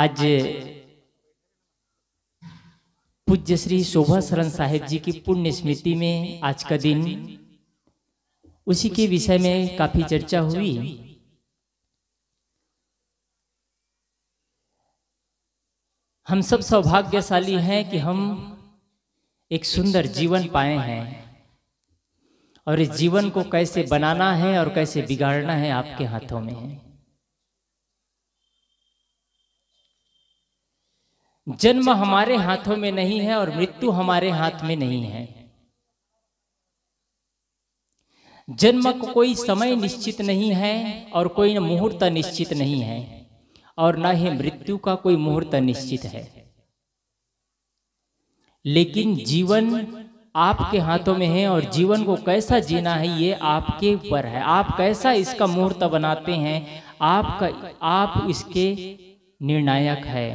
आज पूज्य श्री शोभा शरण साहेब जी की पुण्य स्मृति में आज का दिन उसी के विषय में काफी चर्चा हुई हम सब सौभाग्यशाली हैं कि हम एक सुंदर जीवन पाए हैं और इस जीवन को कैसे बनाना है और कैसे बिगाड़ना है आपके हाथों में है जन्म हमारे हाथों में नहीं है और मृत्यु हमारे हाथ में नहीं है जन्म को कोई समय निश्चित नहीं है और कोई मुहूर्त निश्चित नहीं है और ना ही मृत्यु का कोई मुहूर्त निश्चित है लेकिन जीवन आपके हाथों में है और जीवन को कैसा जीना है ये आपके ऊपर है आप कैसा इसका मुहूर्त बनाते हैं आपका आप इसके निर्णायक है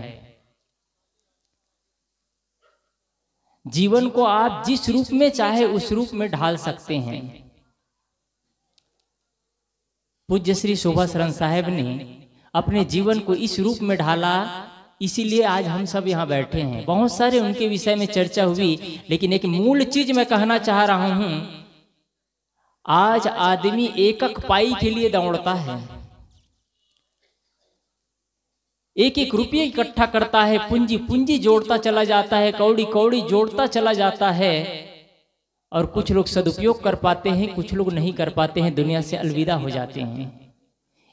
जीवन को आप जिस रूप में चाहे उस रूप में ढाल सकते हैं पूज्य श्री शोभा शरण साहेब ने अपने जीवन को इस रूप में ढाला इसीलिए आज हम सब यहाँ बैठे हैं बहुत सारे उनके विषय में चर्चा हुई लेकिन एक मूल चीज मैं कहना चाह रहा हूं आज आदमी एकक पाई के लिए दौड़ता है एक एक रुपये इकट्ठा करता है पूंजी पूंजी जोड़ता चला जाता है कौड़ी कौड़ी जोड़ता चला जाता है और कुछ लोग सदुपयोग कर पाते हैं कुछ लोग नहीं कर पाते हैं दुनिया से अलविदा हो जाते हैं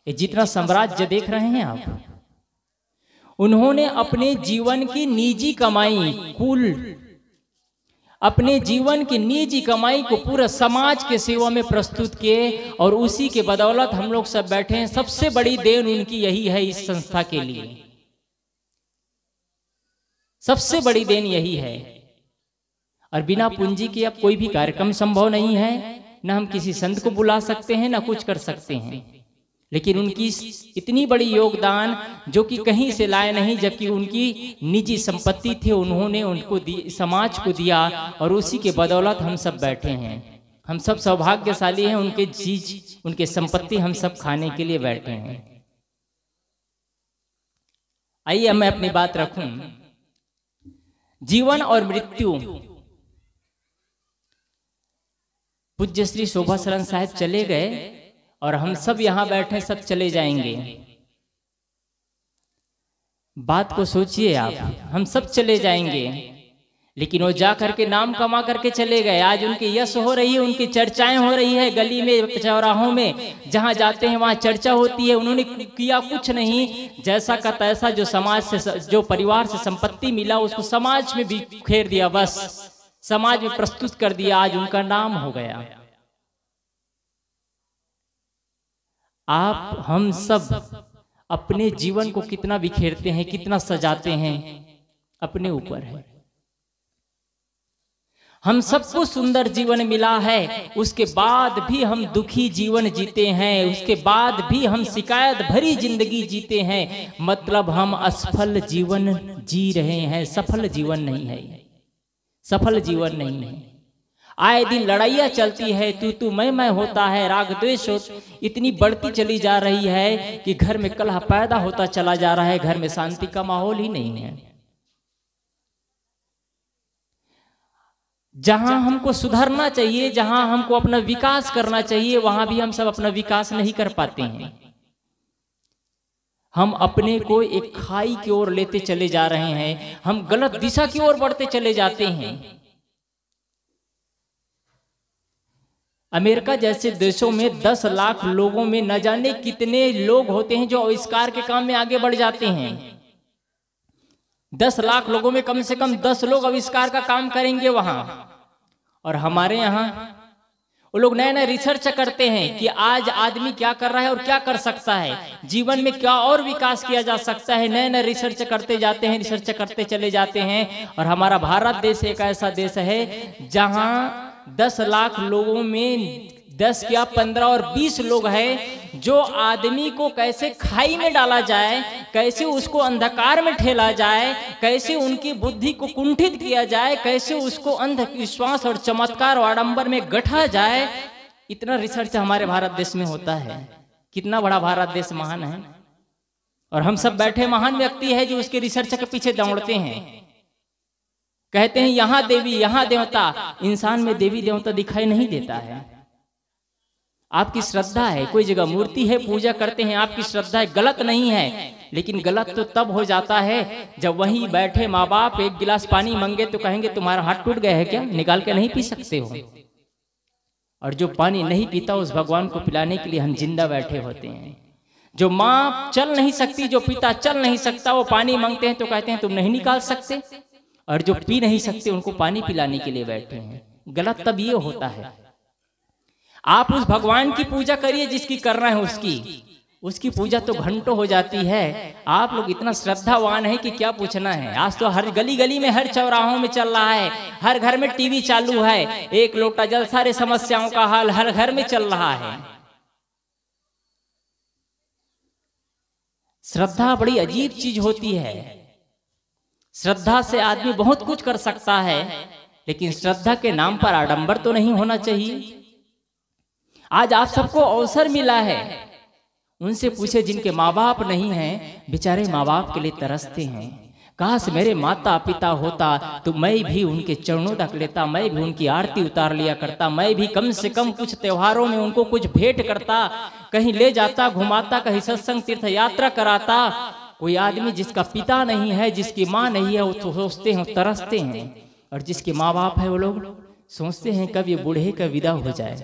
ये जितना साम्राज्य देख रहे हैं आप उन्होंने अपने जीवन की निजी कमाई कुल अपने जीवन की निजी कमाई को पूरा समाज के सेवा में प्रस्तुत किए और उसी के बदौलत हम लोग सब बैठे हैं सबसे बड़ी देन उनकी यही है इस संस्था के लिए सबसे बड़ी देन यही है और बिना पूंजी के अब कोई भी कार्यक्रम संभव नहीं है ना हम किसी संत को बुला सकते हैं ना कुछ कर सकते हैं लेकिन उनकी इतनी बड़ी योगदान जो कि कहीं से लाए नहीं जबकि उनकी निजी संपत्ति थी उन्होंने उनको समाज को दिया और उसी के बदौलत हम सब बैठे हैं हम सब सौभाग्यशाली हैं उनके चीज उनके संपत्ति हम सब खाने के लिए बैठे हैं आइए मैं अपनी बात रखू जीवन और मृत्यु पूज्य श्री शोभा शरण साहब चले गए और हम सब यहाँ बैठे सब चले जाएंगे बात को सोचिए आप हम सब चले जाएंगे लेकिन वो जा करके नाम कमा करके चले गए आज उनकी यश हो रही है उनकी चर्चाएं हो रही है गली में चौराहों में जहां जाते हैं वहां चर्चा होती है उन्होंने किया कुछ नहीं जैसा का तैसा जो समाज से जो परिवार से संपत्ति मिला उसको समाज में भी खेर दिया बस समाज में प्रस्तुत कर दिया आज उनका नाम हो गया आप हम सब अपने जीवन को कितना बिखेरते हैं कितना सजाते हैं अपने ऊपर है हम सबको सुंदर जीवन मिला है उसके बाद भी हम दुखी जीवन जीते हैं उसके बाद भी हम शिकायत भरी जिंदगी जीते हैं मतलब हम असफल जीवन जी रहे हैं सफल जीवन नहीं है सफल जीवन नहीं है आए दिन लड़ाइया चलती है तू तू मैं मैं होता है राग द्वेष इतनी बढ़ती चली जा रही है कि घर में कलह पैदा होता चला जा रहा है घर में शांति का माहौल ही नहीं है जहां हमको सुधरना चाहिए जहां हमको अपना विकास करना चाहिए वहां भी हम सब अपना विकास नहीं कर पाते हैं हम अपने को एक खाई की ओर लेते चले जा रहे हैं हम गलत दिशा की ओर बढ़ते चले जाते हैं अमेरिका जैसे देशों में 10 लाख लोगों में न जाने कितने लोग होते हैं जो आविष्कार के काम में आगे बढ़ जाते हैं दस लाख लोगों में कम से कम दस लोग आविष्कार का काम करेंगे वहां और हमारे यहाँ वो लोग नया नए रिसर्च करते हैं कि आज आदमी क्या कर रहा है और क्या कर सकता है जीवन में क्या और विकास किया जा सकता है नए नए रिसर्च करते जाते हैं रिसर्च करते चले जाते हैं और हमारा भारत देश एक ऐसा देश है जहाँ दस लाख लोगों में दस क्या पंद्रह और बीस लोग हैं जो आदमी को कैसे खाई में डाला जाए कैसे उसको अंधकार में ठेला जाए कैसे उनकी बुद्धि को कुंठित किया जाए कैसे उसको अंधविश्वास और चमत्कार और आडम्बर में गठा जाए इतना रिसर्च हमारे भारत देश में होता है कितना बड़ा भारत देश महान है और हम सब बैठे महान व्यक्ति है जो उसके रिसर्च के पीछे दौड़ते हैं कहते हैं यहाँ देवी यहाँ देवता इंसान में देवी देवता दिखाई नहीं देता है आपकी श्रद्धा है कोई जगह मूर्ति है पूजा करते हैं आपकी श्रद्धा है गलत नहीं है लेकिन गलत तो तब हो जाता है जब वहीं बैठे माँ बाप एक गिलास पानी मांगे तो कहेंगे तो तुम्हारा हाथ टूट गया है क्या निकाल के नहीं पी सकते हो और जो पानी नहीं पीता उस भगवान को पिलाने के लिए हम जिंदा बैठे होते हैं जो माँ चल नहीं सकती जो पिता चल नहीं सकता वो पानी मांगते हैं तो कहते हैं तुम नहीं निकाल सकते और जो पी नहीं सकते उनको पानी पिलाने के लिए बैठे हैं गलत तब ये होता है आप उस भगवान की पूजा करिए जिसकी करना है उसकी उसकी पूजा तो घंटों हो जाती है आप लोग इतना श्रद्धावान है कि क्या पूछना है आज तो हर गली गली में हर चौराहों में चल रहा है हर घर में टीवी चालू है एक लोटा जल सारे समस्याओं का हाल हर घर में चल रहा है श्रद्धा बड़ी अजीब चीज होती है श्रद्धा से आदमी बहुत कुछ कर सकता है लेकिन श्रद्धा के नाम पर आडंबर तो नहीं होना चाहिए आज आप सबको अवसर मिला है उनसे पूछे जिनके माँ बाप नहीं हैं बेचारे माँ बाप के लिए तरसते हैं काश मेरे माता पिता होता तो, तो मैं भी उनके चरणों तक लेता मैं भी उनकी आरती उतार लिया करता मैं भी कम से कम कुछ त्योहारों में उनको कुछ भेंट करता कहीं ले जाता घुमाता कहीं सत्संग तीर्थ यात्रा कराता कोई आदमी जिसका पिता नहीं है जिसकी माँ नहीं है वो तो सोचते हैं तरसते हैं और जिसके माँ बाप है वो लोग सोचते हैं कब ये बूढ़े का विदा हो जाए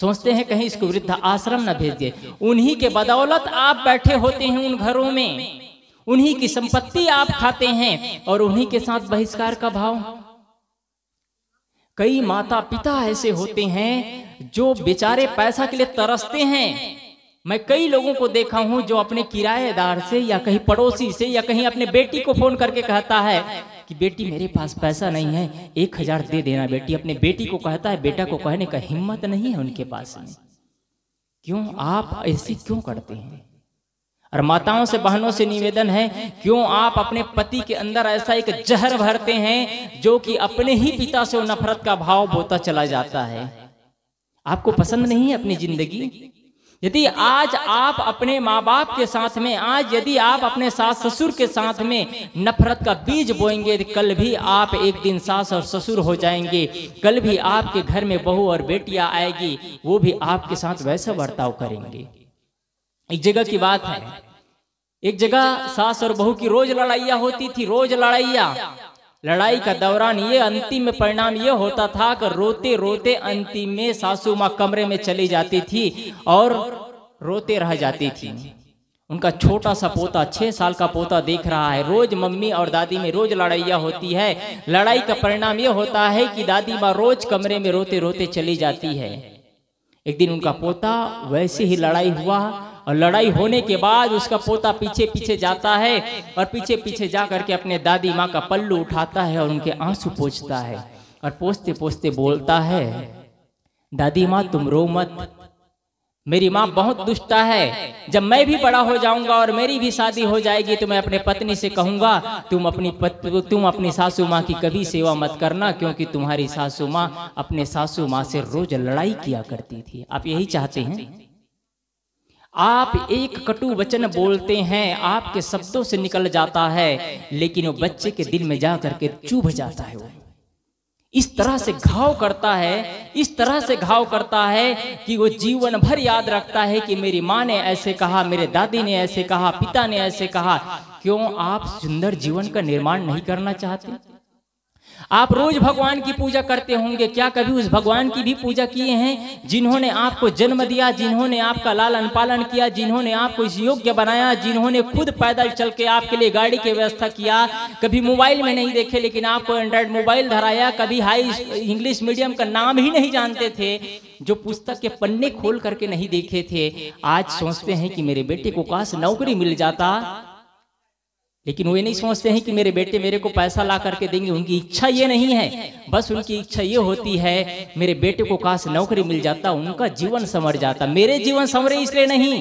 सोचते हैं कहीं इसको वृद्ध आश्रम न भेज दे उन्हीं के बदौलत आप बैठे होते हैं उन घरों में उन्हीं की संपत्ति आप खाते हैं और उन्हीं के साथ बहिष्कार का भाव कई माता पिता ऐसे होते हैं जो बेचारे पैसा के लिए तरसते हैं मैं कई लोगों को देखा हूं जो अपने किराएदार से या कहीं पड़ोसी से या कहीं अपने बेटी को फोन करके कहता है कि बेटी मेरे पास पैसा नहीं है एक हजार दे देना बेटी अपने बेटी को कहता है बेटा को कहने का हिम्मत नहीं है उनके पास में क्यों आप ऐसे क्यों करते हैं और माताओं से बहनों से निवेदन है क्यों आप अपने पति के अंदर ऐसा एक जहर भरते हैं जो कि अपने ही पिता से नफरत का भाव बोता चला जाता है आपको पसंद नहीं है अपनी जिंदगी यदि आज आप अपने माँ बाप के साथ में आज यदि आप अपने सास ससुर के साथ में नफरत का बीज बोएंगे तो कल भी आप एक दिन सास और ससुर हो जाएंगे कल भी आपके घर में बहू और बेटियां आएगी वो भी आपके साथ वैसा बर्ताव करेंगे एक जगह की बात है एक जगह सास और बहू की रोज लड़ाइया होती थी रोज लड़ाइया लड़ाई का दौरान ये अंतिम परिणाम ये होता था कि रोते रोते अंतिम में सासू माँ कमरे में चली जाती थी और रोते रह जाती थी उनका छोटा सा पोता छह साल का पोता देख रहा है रोज मम्मी और दादी में रोज लड़ाइया होती है लड़ाई का परिणाम ये होता है कि दादी माँ रोज कमरे में रोते रोते चली जाती है एक दिन उनका पोता वैसे ही लड़ाई हुआ और लड़ाई होने के बाद उसका पोता पीछे पीछे जाता है और पीछे पीछे जा करके अपने दादी माँ का पल्लू उठाता है और उनके आंसू पोछता है और पोछते पोछते बोलता है दादी माँ तुम रो मत मेरी माँ बहुत दुष्टा है जब मैं भी बड़ा हो जाऊंगा और मेरी भी शादी हो जाएगी तो मैं अपने पत्नी से कहूंगा तुम अपनी तुम अपनी सासू माँ की कभी सेवा मत करना क्योंकि तुम्हारी सासू माँ अपने सासू माँ से रोज लड़ाई किया करती थी आप यही चाहते हैं आप एक कटु वचन बोलते हैं आपके शब्दों से निकल जाता है लेकिन वो बच्चे के दिल में जा करके चुभ जाता है वो इस तरह से घाव करता है इस तरह से घाव करता है कि वो जीवन भर याद रखता है कि मेरी माँ ने ऐसे कहा मेरे दादी ने ऐसे कहा पिता ने ऐसे कहा क्यों आप सुंदर जीवन का निर्माण नहीं करना चाहते आप रोज भगवान की पूजा करते होंगे क्या कभी उस भगवान की भी पूजा किए हैं जिन्होंने आपको जन्म दिया जिन्होंने आपका लालन पालन किया जिन्होंने आपको इस योग्य बनाया जिन्होंने खुद पैदल चल के आपके लिए गाड़ी की व्यवस्था किया कभी मोबाइल में नहीं देखे लेकिन आपको एंड्रॉयड मोबाइल धराया कभी हाई इंग्लिश मीडियम का नाम ही नहीं जानते थे जो पुस्तक के पन्ने खोल करके नहीं देखे थे आज सोचते हैं कि मेरे बेटे को काश नौकरी मिल जाता लेकिन वे नहीं सोचते हैं कि मेरे बेटे मेरे को पैसा ला करके देंगे उनकी इच्छा ये नहीं है बस उनकी इच्छा ये होती है मेरे बेटे को काश नौकरी मिल जाता उनका जीवन संवर जाता मेरे जीवन संवरे इसलिए नहीं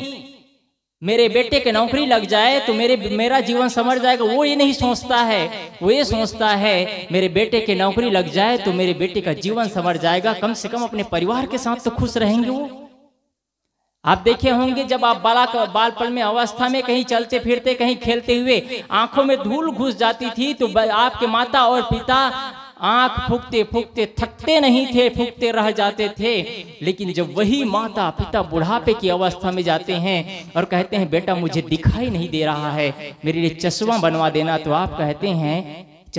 मेरे बेटे के नौकरी लग जाए तो मेरे मेरा जीवन समझ जाएगा वो ये नहीं सोचता है वो ये सोचता है मेरे बेटे के नौकरी लग जाए तो मेरे बेटे का जीवन समझ जाएगा कम से कम अपने परिवार के साथ तो खुश रहेंगे वो आप देखे होंगे जब आप बालक बालपन में अवस्था में कहीं चलते फिरते कहीं खेलते हुए आंखों में धूल घुस जाती थी तो आपके माता और पिता आंख फूकते फूकते थकते नहीं थे फूकते रह जाते थे लेकिन जब वही माता पिता बुढ़ापे की अवस्था में जाते हैं और कहते हैं बेटा मुझे दिखाई नहीं दे रहा है मेरे लिए चश्मा बनवा देना तो आप कहते हैं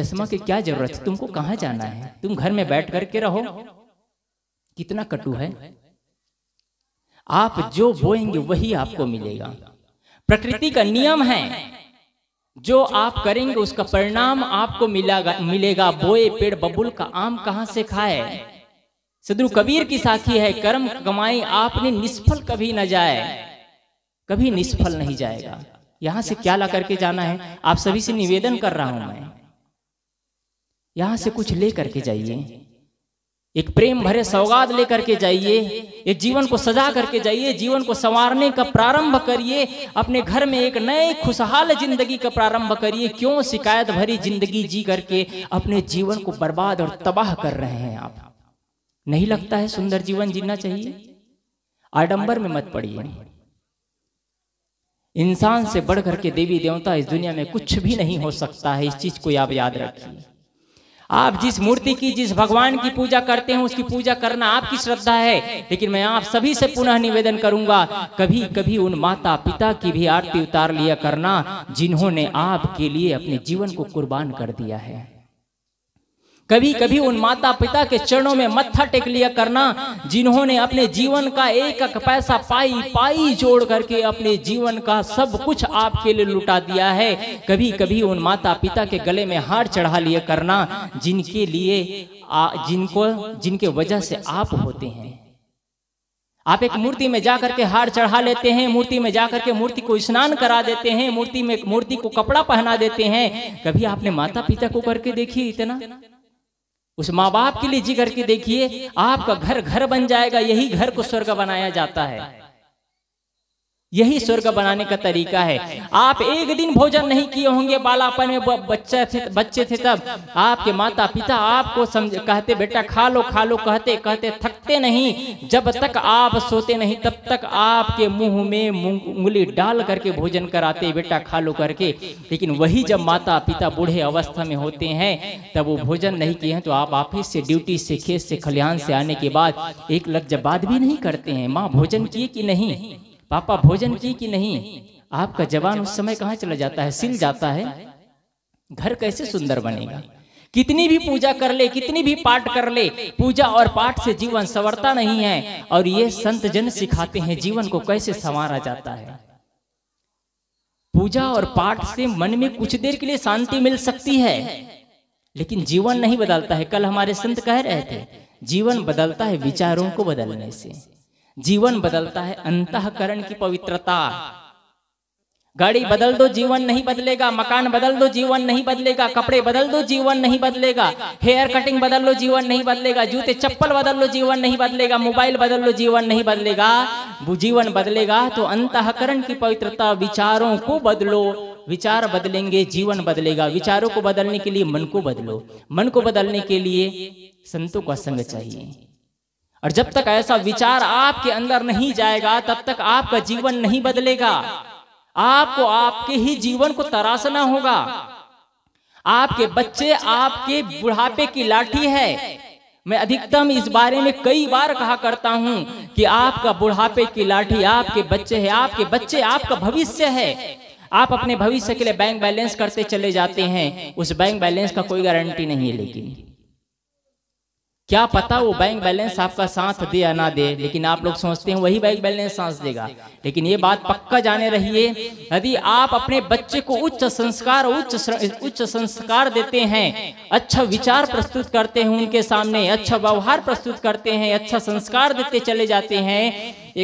चश्मा की क्या जरूरत है तुमको कहाँ जाना है तुम घर में बैठ करके रहो कितना कटु है आप जो बोएंगे वही आपको मिलेगा प्रकृति का नियम है जो आप करेंगे उसका परिणाम आपको मिलेगा मिलेगा बोए पेड़ बबुल का आम कहां से खाए सदरु कबीर की साखी है कर्म कमाई आपने निष्फल कभी ना जाए कभी निष्फल नहीं जाएगा यहां से क्या ला करके जाना है आप सभी से निवेदन कर रहा हूं मैं यहां से कुछ ले करके जाइए एक प्रेम भरे सौगात लेकर के जाइए एक जीवन को सजा करके जाइए जीवन को संवारने का प्रारंभ करिए अपने घर में एक नए खुशहाल जिंदगी का प्रारंभ करिए क्यों शिकायत भरी जिंदगी जी करके अपने जीवन को बर्बाद और तबाह कर रहे हैं आप नहीं लगता है सुंदर जीवन जीना चाहिए आडंबर में मत पड़िए इंसान से बढ़ करके देवी देवता इस दुनिया में कुछ भी नहीं हो सकता है इस चीज को आप याद रखिए आप जिस मूर्ति की जिस भगवान की पूजा करते हैं उसकी पूजा करना आपकी श्रद्धा है लेकिन मैं आप सभी से पुनः निवेदन करूंगा कभी कभी उन माता पिता की भी आरती उतार लिया करना जिन्होंने आपके लिए अपने जीवन को कुर्बान कर दिया है कभी कभी उन माता पिता के चरणों में मत्था टेक लिया करना जिन्होंने अपने जीवन का एक एक पैसा पाई पाई जोड़ करके अपने जीवन का सब कुछ आपके लिए लुटा दिया है कभी कभी उन माता पिता के गले में हार चढ़ा लिया करना जिनके लिए आ, जिनको जिनके वजह से आप होते हैं आप एक मूर्ति में जा करके हार चढ़ा लेते हैं मूर्ति में जा करके मूर्ति को स्नान करा देते हैं मूर्ति में मूर्ति को कपड़ा पहना देते हैं कभी आपने माता पिता को करके देखी इतना उस माँ बाप के लिए जी करके देखिए आपका घर घर बन जाएगा यही घर को स्वर्ग बनाया जाता है यही स्वर्ग बनाने का तरीका है आप एक दिन भोजन नहीं किए होंगे बालापन में बच्चा थे बच्चे थे तब आपके माता पिता आपको समझ कहते बेटा खा लो खा लो कहते कहते थकते नहीं जब तक आप सोते नहीं तब तक आपके मुंह में उंगली डाल करके भोजन कराते बेटा खा लो करके लेकिन वही जब माता पिता बूढ़े अवस्था में होते हैं तब वो भोजन नहीं किए हैं तो, तो आप ऑफिस से ड्यूटी से खेत से खलिहान से आने के बाद एक लग बात भी नहीं करते हैं माँ भोजन किए कि नहीं पापा भोजन की कि नहीं आपका जवान उस समय कहाँ चला जाता है सिल जाता है घर कैसे सुंदर बनेगा कितनी भी पूजा कर ले कितनी भी पाठ कर ले पूजा और पाठ से जीवन संवरता नहीं है और ये संत जन सिखाते हैं जीवन को कैसे संवारा जाता है पूजा और पाठ से मन में कुछ देर के लिए शांति मिल सकती है लेकिन जीवन नहीं बदलता है कल हमारे संत कह रहे थे जीवन बदलता है विचारों को बदलने से जीवन बदलता है अंतकरण की पवित्रता गाड़ी बदल दो जीवन नहीं बदलेगा मकान बदल दो जीवन नहीं बदलेगा कपड़े बदल दो जीवन नहीं बदलेगा हेयर कटिंग बदल लो जीवन नहीं बदलेगा जूते चप्पल बदल लो जीवन नहीं बदलेगा मोबाइल बदल लो जीवन नहीं बदलेगा जीवन बदलेगा तो अंतकरण की पवित्रता विचारों को बदलो विचार बदलेंगे जीवन बदलेगा विचारों को बदलने के लिए मन को बदलो मन को बदलने के लिए संतों का संग चाहिए और जब तक ऐसा विचार आपके अंदर नहीं जाएगा तब तक आपका जीवन नहीं बदलेगा आपको आपके ही जीवन को तराशना होगा आपके बच्चे आपके बुढ़ापे की लाठी है मैं अधिकतम इस बारे में कई बार कहा करता हूं कि आपका बुढ़ापे की लाठी आपके बच्चे है आपके बच्चे आपका भविष्य है आप अपने भविष्य के लिए बैंक बैलेंस करते चले जाते हैं उस बैंक बैलेंस का कोई गारंटी नहीं है लेकिन क्या पता वो बैंक बैलेंस आपका साथ दे या ना दे लेकिन आप लोग सोचते हैं वही बैंक बैलेंस साथ देगा लेकिन ये बात पक्का जाने है यदि आप अपने बच्चे को उच्च संस्कार उच्च उच्च संस्कार देते हैं अच्छा विचार प्रस्तुत करते हैं उनके सामने अच्छा व्यवहार प्रस्तुत करते हैं अच्छा संस्कार देते चले जाते हैं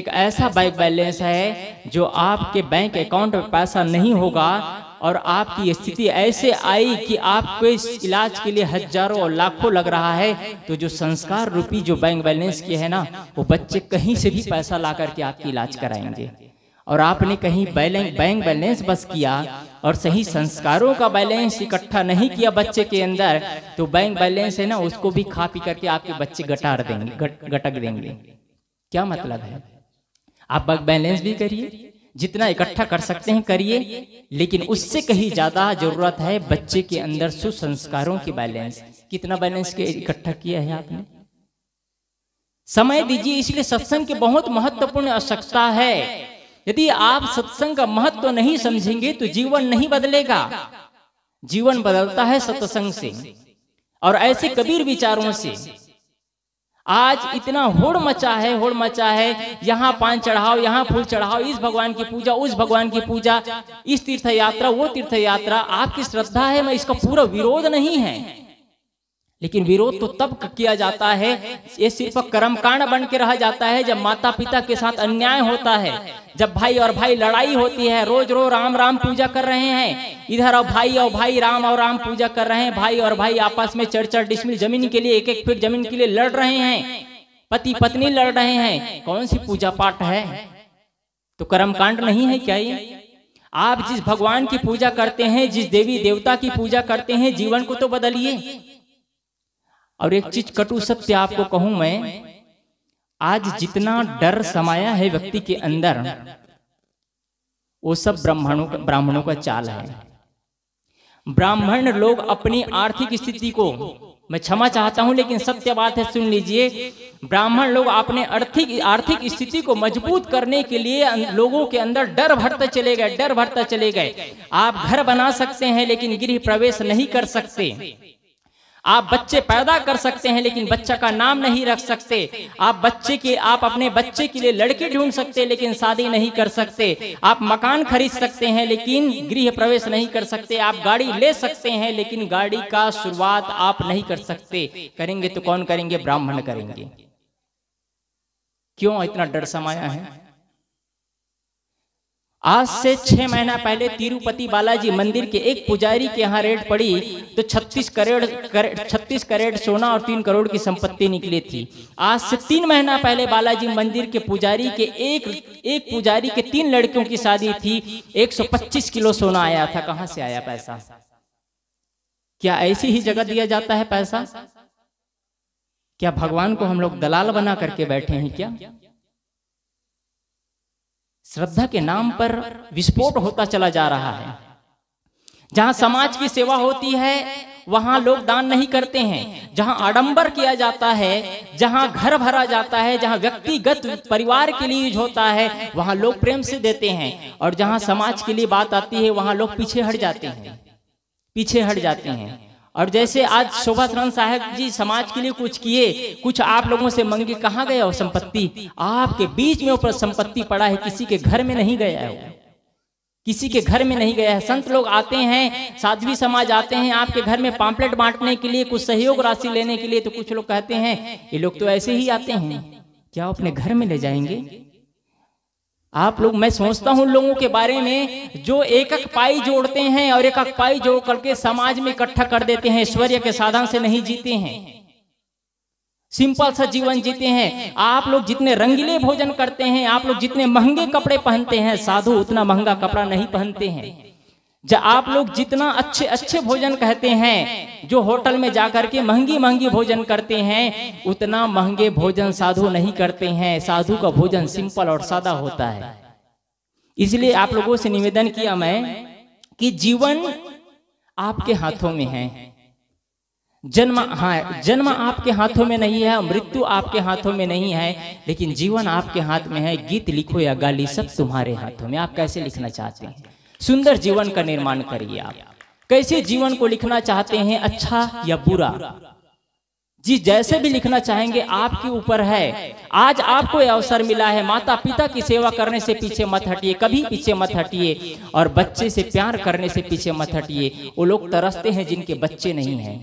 एक ऐसा बैंक बैलेंस है जो आपके बैंक अकाउंट में पैसा नहीं होगा और आपकी स्थिति ऐसे आई कि आपको इस इलाज के लिए हजारों और लाखों लग रहा है तो जो संस्कार रूपी जो बैंक बैलेंस की है ना वो बच्चे कहीं से भी पैसा ला करके आपकी इलाज कराएंगे और आपने कहीं बैलेंस बैंक बैलेंस बस किया और सही संस्कारों का बैलेंस इकट्ठा नहीं किया बच्चे के अंदर तो बैंक बैलेंस है ना उसको भी खा पी करके आपके बच्चे गटार देंगे गटक देंगे क्या मतलब है आप बैंक बैलेंस भी करिए जितना इकट्ठा कर सकते हैं करिए लेकिन उससे कहीं ज़्यादा जरूरत है बच्चे के अंदर सुसंस्कारों की बैलेंस कितना बैलेंस के इकट्ठा किया है आपने समय दीजिए इसलिए सत्संग की बहुत महत्वपूर्ण आवश्यकता है यदि आप सत्संग का महत्व नहीं समझेंगे तो, तो जीवन नहीं बदलेगा जीवन बदलता है सत्संग से और ऐसे कबीर विचारों से आज इतना होड़ मचा है होड़ मचा है यहाँ पान चढ़ाओ यहाँ फूल चढ़ाओ इस भगवान की पूजा उस भगवान की पूजा इस तीर्थ यात्रा वो तीर्थ यात्रा आपकी श्रद्धा है मैं इसका पूरा विरोध नहीं है लेकिन विरोध तो तब किया जाता है ये सिर्फ कर्म कांड बन के रह जाता है जब माता पिता के साथ अन्याय होता है जब भाई और भाई लड़ाई होती है रोज रोज राम राम पूजा कर रहे हैं इधर और भाई और भाई राम और राम पूजा कर रहे हैं भाई और भाई आपस में चढ़ चढ़ डिसमिल जमीन के लिए एक एक फीट जमीन के लिए लड़ रहे हैं पति पत्नी लड़ रहे हैं कौन सी पूजा पाठ है तो कर्म कांड नहीं है क्या ये आप जिस भगवान की पूजा करते हैं जिस देवी देवता की पूजा करते हैं जीवन को तो बदलिए और एक चीज कटु सत्य आपको कहूं मैं आज जितना डर समाया है व्यक्ति के अंदर वो सब ब्राह्मणों का ब्राह्मणों का चाल है ब्राह्मण लोग अपनी आर्थिक स्थिति को मैं क्षमा चाहता हूं लेकिन सत्य बात है सुन लीजिए ब्राह्मण लोग अपने आर्थिक आर्थिक स्थिति को मजबूत करने के लिए लोगों के अंदर डर भरते चले गए डर भरते चले गए आप घर बना सकते हैं लेकिन गृह प्रवेश नहीं कर सकते आप बच्चे पैदा कर सकते हैं लेकिन बच्चा का नाम नहीं रख सकते आप बच्चे के आप अपने बच्चे के लिए लड़के ढूंढ सकते लेकिन शादी नहीं कर सकते आप मकान खरीद सकते हैं लेकिन गृह प्रवेश नहीं कर सकते आप गाड़ी ले सकते हैं लेकिन गाड़ी का शुरुआत आप नहीं कर सकते करेंगे तो कौन करेंगे ब्राह्मण करेंगे क्यों इतना डर समाया है आज से छह महीना पहले तिरुपति बालाजी मंदिर के एक पुजारी के यहाँ रेट पड़ी तो 36 करोड़ छत्तीस करोड़ सोना और तीन करोड़ की संपत्ति निकली थी आज से तीन महीना पहले बालाजी मंदिर के पुजारी के एक एक पुजारी के तीन लड़कियों की शादी थी 125 किलो सोना आया था कहाँ से आया पैसा क्या ऐसी ही जगह दिया जाता है पैसा क्या भगवान को हम लोग दलाल बना करके बैठे हैं क्या श्रद्धा के नाम पर विस्फोट होता चला जा रहा है जहां समाज की सेवा होती है वहां लोग दान नहीं करते हैं जहां आडंबर किया जाता है जहां घर भरा जाता है जहां व्यक्तिगत परिवार के लिए यूज होता है वहां लोग प्रेम से देते हैं और जहां समाज के लिए बात आती है वहां लोग पीछे हट जाते हैं पीछे हट जाते हैं और जैसे आज शोभा शरण साहब जी समाज के लिए कुछ किए कुछ आप लोगों से मंगे कहाँ गए हो संपत्ति आपके बीच में ऊपर संपत्ति पड़ा है किसी के घर में नहीं गया है किसी के घर में नहीं गया है संत लोग आते हैं साध्वी समाज आते हैं आपके घर में पाम्पलेट बांटने के लिए कुछ सहयोग राशि लेने के लिए तो कुछ लोग कहते हैं ये लोग तो ऐसे ही आते हैं क्या अपने घर में ले जाएंगे आप लोग मैं सोचता हूँ लोगों के बारे में जो एक एक पाई जोड़ते हैं और एक एक पाई जोड़ करके समाज में इकट्ठा कर देते हैं ऐश्वर्य के साधन से नहीं जीते हैं सिंपल सा जीवन जीते हैं आप लोग जितने रंगीले भोजन करते हैं आप लोग जितने महंगे कपड़े पहनते हैं साधु उतना महंगा कपड़ा नहीं पहनते हैं जब आप लोग जितना अच्छे अच्छे भोजन कहते हैं जो होटल में जाकर के महंगी महंगी भोजन करते हैं उतना महंगे भोजन साधु नहीं करते हैं साधु का भोजन सिंपल और सादा होता है इसलिए आप लोगों से निवेदन किया मैं कि जीवन आपके हाथों में है जन्म हाँ जन्म आपके हाथों में नहीं है मृत्यु आपके हाथों में नहीं है लेकिन जीवन आपके हाथ में है गीत लिखो या गाली सब तुम्हारे हाथों में आप कैसे लिखना चाहते हैं सुंदर जीवन का निर्माण करिए आप कैसे जीवन को लिखना चाहते हैं अच्छा या बुरा जी जैसे भी लिखना चाहेंगे आपके ऊपर है आज आपको यह अवसर मिला है माता पिता की सेवा करने से पीछे मत हटिए कभी पीछे मत हटिए और बच्चे से प्यार करने से पीछे मत हटिए वो लोग तरसते हैं जिनके बच्चे नहीं हैं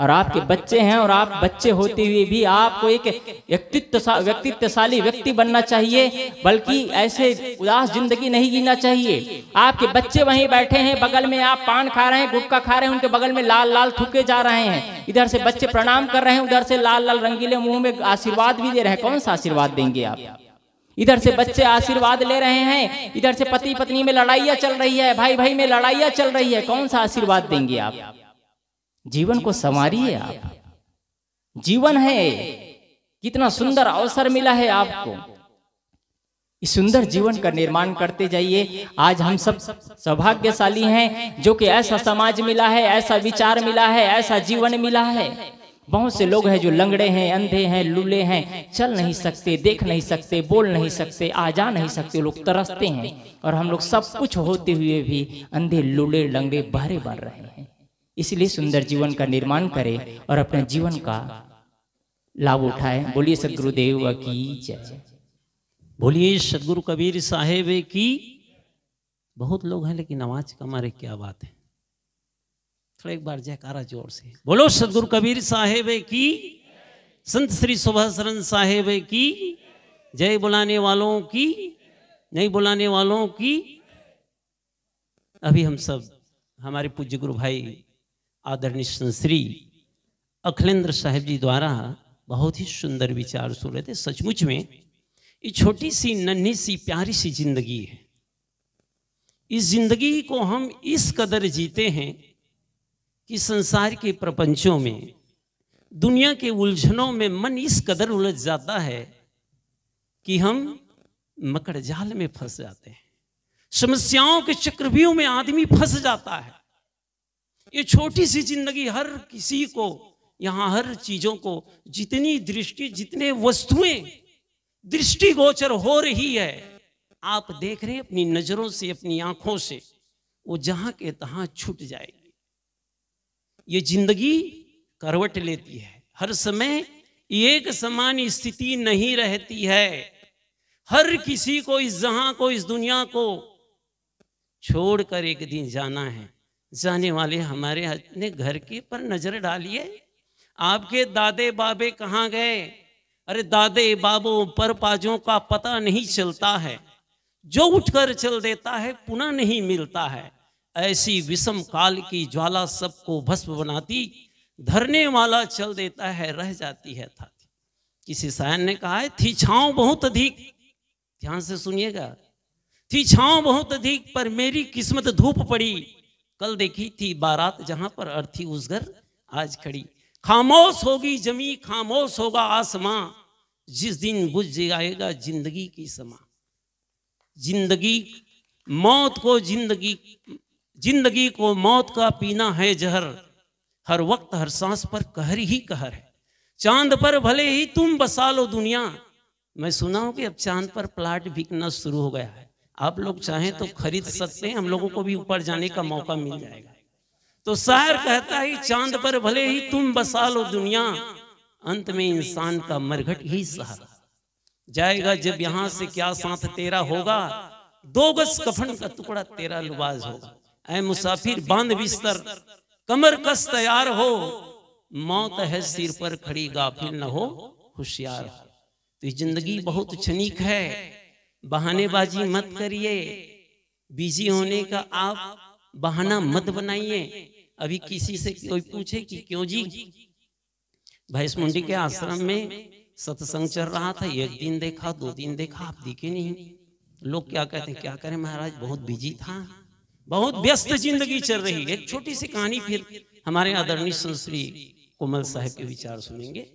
और आपके बच्चे हैं और आप बच्चे होते हुए भी आपको एक व्यक्तित्व व्यक्तित्वशाली व्यक्ति बनना चाहिए बल्कि ऐसे उदास जिंदगी नहीं जीना चाहिए आपके बच्चे वहीं बैठे हैं बगल में आप पान खा रहे हैं गुटका खा रहे हैं उनके बगल में लाल लाल थूके जा रहे हैं इधर से बच्चे प्रणाम कर रहे हैं उधर से लाल लाल रंगीले मुंह में आशीर्वाद भी दे रहे हैं कौन सा आशीर्वाद देंगे आप इधर से बच्चे आशीर्वाद ले रहे हैं इधर से पति पत्नी में लड़ाइया चल रही है भाई भाई में लड़ाइया चल रही है कौन सा आशीर्वाद देंगे आप जीवन को संवारिए आप जीवन है कितना सुंदर अवसर मिला है आपको इस सुंदर जीवन का निर्माण करते जाइए आज हम सब सौभाग्यशाली हैं जो कि ऐसा समाज मिला है ऐसा विचार मिला है ऐसा जीवन मिला है बहुत से लोग हैं जो लंगड़े हैं अंधे हैं लूले हैं चल नहीं सकते देख नहीं सकते बोल नहीं सकते आ जा नहीं सकते लोग तरसते हैं और हम लोग सब कुछ होते हुए भी अंधे लूले लंगड़े बहरे बढ़ रहे हैं इसलिए सुंदर जीवन का निर्माण करें और अपने जीवन का लाभ उठाए बोलिए सदगुरुदेव की जय बोलिए सदगुरु कबीर साहेब की बहुत लोग हैं लेकिन आवाज का क्या बात है थोड़ा एक बार जयकारा जोर से बोलो सदगुरु कबीर साहेब की संत श्री सुबह साहेब की जय बुलाने वालों की नहीं बुलाने वालों की अभी हम सब हमारे पूज्य गुरु भाई आदरणीय श्री अखिलेंद्र साहब जी द्वारा बहुत ही सुंदर विचार सुन रहे थे सचमुच में ये छोटी सी नन्ही सी प्यारी सी जिंदगी है इस जिंदगी को हम इस कदर जीते हैं कि संसार के प्रपंचों में दुनिया के उलझनों में मन इस कदर उलझ जाता है कि हम मकड़जाल जाल में फंस जाते हैं समस्याओं के चक्रव्यूह में आदमी फंस जाता है ये छोटी सी जिंदगी हर किसी को यहां हर चीजों को जितनी दृष्टि जितने वस्तुएं दृष्टिगोचर हो रही है आप देख रहे हैं अपनी नजरों से अपनी आंखों से वो जहां के तहां छूट जाएगी ये जिंदगी करवट लेती है हर समय एक समान स्थिति नहीं रहती है हर किसी को इस जहां को इस दुनिया को छोड़कर एक दिन जाना है जाने वाले हमारे अपने घर के पर नजर डालिए आपके दादे बाबे कहाँ गए अरे दादे बाबों पर पाजों का पता नहीं चलता है जो उठकर चल देता है पुनः नहीं मिलता है ऐसी विषम काल की ज्वाला सबको भस्म बनाती धरने वाला चल देता है रह जाती है था किसी सायन ने कहा है थी छाओ बहुत अधिक ध्यान से सुनिएगा थी छाओ बहुत अधिक पर मेरी किस्मत धूप पड़ी कल देखी थी बारात जहां पर अर्थी उस घर आज खड़ी खामोश होगी जमी खामोश होगा आसमां जिस दिन बुझ जाएगा जिंदगी की समा जिंदगी मौत को जिंदगी जिंदगी को मौत का पीना है जहर हर वक्त हर सांस पर कहर ही कहर है चांद पर भले ही तुम बसा लो दुनिया मैं सुना हूं कि अब चांद पर प्लाट बिकना शुरू हो गया है आप लोग चाहें तो खरीद सकते हैं हम लोगों को भी ऊपर जाने का मौका मिल जाएगा तो शायर कहता है चांद पर भले ही तुम बसा लो दुनिया अंत में इंसान का मरघट ही सहारा जाएगा जब यहां से क्या साथ तेरा होगा दो गज कफन का टुकड़ा तेरा लुबाज होगा ऐ मुसाफिर बांध बिस्तर कमर कस तैयार हो मौत है सिर पर खड़ी गाफिल न हो होशियार हो तो जिंदगी बहुत क्षणिक है बहानेबाजी मत करिए बिजी होने का आप बहाना मत बनाइए अभी किसी से कोई पूछे कि क्यों जी भैंस मुंडी के आश्रम में सत्संग चल रहा था एक दिन देखा दो दिन देखा आप दिखे नहीं लोग क्या कहते हैं क्या करें महाराज बहुत बिजी था बहुत व्यस्त जिंदगी चल रही है एक छोटी सी कहानी फिर हमारे आदरणीय सुश्री कोमल साहब के विचार सुनेंगे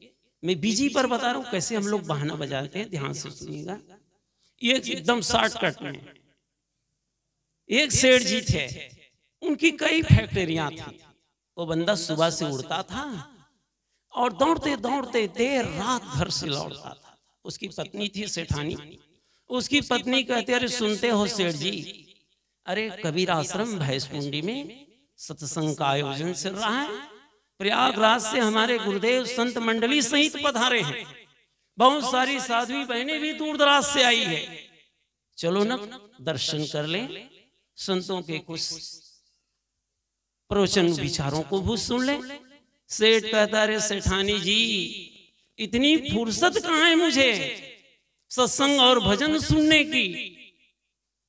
मैं बिजी पर बता रहा हूँ कैसे हम लोग बहाना बजाते हैं ध्यान से सुनिएगा ये एकदम शॉर्ट कट में एक सेठ जी थे उनकी कई फैक्ट्रिया थी वो बंदा सुबह से उड़ता था और दौड़ते दौड़ते देर रात घर से लौटता था उसकी पत्नी थी सेठानी उसकी पत्नी कहती अरे सुनते हो सेठ जी अरे कबीर आश्रम भैंस भैंसपुंडी में सत्संग का आयोजन चल रहा है प्रयागराज से हमारे गुरुदेव संत मंडली सहित पधारे हैं बहुत सारी साधवी बहनें भी दूर दराज से आई है चलो न दर्शन कर लें संतों के कुछ प्रवचन विचारों को भी सुन लें सेठ कहता रे सेठानी जी इतनी फुर्सत कहा है मुझे सत्संग और भजन सुनने की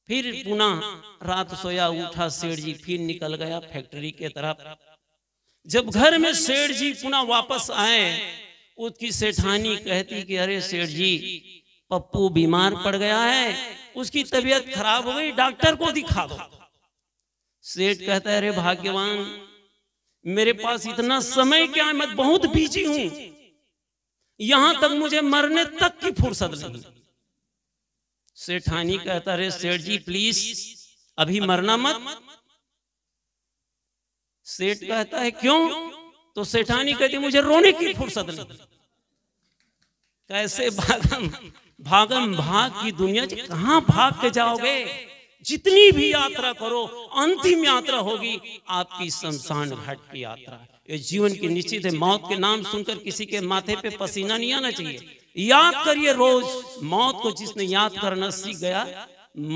फिर पुनः रात सोया उठा सेठ जी फिर निकल गया फैक्ट्री के तरफ जब घर में सेठ जी पुनः वापस आए उसकी सेठानी कहती कि अरे सेठ जी पप्पू बीमार पड़ गया है उसकी तबीयत खराब हो गई डॉक्टर को दिखा दो सेठ कहता है अरे भाग्यवान मेरे पास इतना समय क्या है मैं बहुत बिजी हूं यहां तक मुझे मरने तक की फुर्सत नहीं सेठानी कहता अरे सेठ जी प्लीज अभी मरना मत सेठ कहता है क्यों तो सेठानी तो कहती मुझे रोने की फुर्सत नहीं कैसे भागम भागम भाग की दुनिया कहा भाग के जाओगे जितनी भी यात्रा करो अंतिम यात्रा होगी आपकी शमशान घाट की यात्रा ये जीवन की निश्चित है मौत के नाम सुनकर किसी के माथे पे पसीना नहीं आना चाहिए याद करिए रोज मौत को जिसने याद करना सीख गया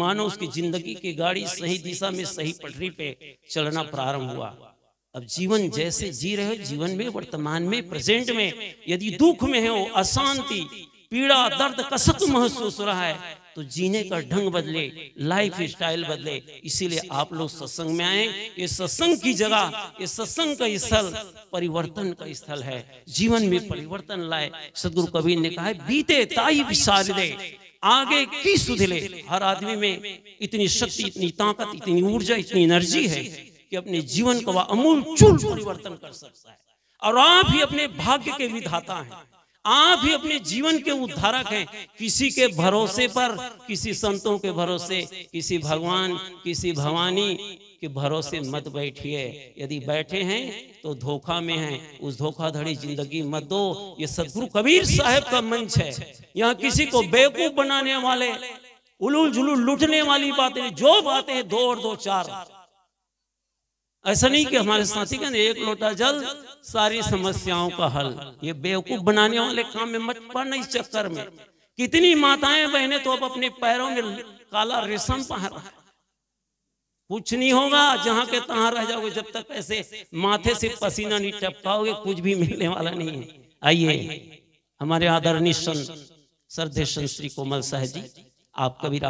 मानो उसकी जिंदगी की गाड़ी सही दिशा में सही पटरी पे चलना प्रारंभ हुआ अब जीवन जैसे जी रहे हो जीवन में वर्तमान में प्रेजेंट में यदि दुख में वो अशांति पीड़ा दर्द कसक महसूस हो रहा है तो, तो जीने का ढंग बदले लाइफ स्टाइल बदले इसीलिए आप लोग सत्संग में आए ये सत्संग की जगह ये सत्संग का स्थल परिवर्तन का स्थल है जीवन में परिवर्तन लाए सदगुरु कबीर ने कहा बीते ताई दे आगे की सुधले हर आदमी में इतनी शक्ति इतनी ताकत इतनी ऊर्जा इतनी एनर्जी है कि अपने जीवन का वह अमूल चूल परिवर्तन कर सकता है और आप ही अपने भाग्य के विधाता हैं आप ही अपने जीवन के उद्धारक हैं किसी के भरोसे पर किसी संतों के भरोसे किसी भगवान किसी भवानी के भरोसे मत बैठिए यदि बैठे हैं तो, तो धोखा में हैं उस धोखाधड़ी जिंदगी मत दो ये सदगुरु कबीर साहब का मंच है यहाँ किसी को बेवकूफ बनाने वाले उलूल जुलूल लुटने वाली बातें जो बातें दो और दो चार ऐसा नहीं कि हमारे साथी कहते एक लोटा जल सारी समस्याओं का हल ये बेवकूफ बनाने वाले काम में मत पड़ना इस चक्कर में कितनी माताएं बहनें तो अब अपने पैरों में काला रेशम पहन रहा कुछ नहीं होगा जहां के तहां रह जाओगे जब तक ऐसे माथे से पसीना नहीं टपकाओगे कुछ भी मिलने वाला नहीं है आइए हमारे आदरणीय संत सरदेशन श्री कोमल साहब जी आपका भी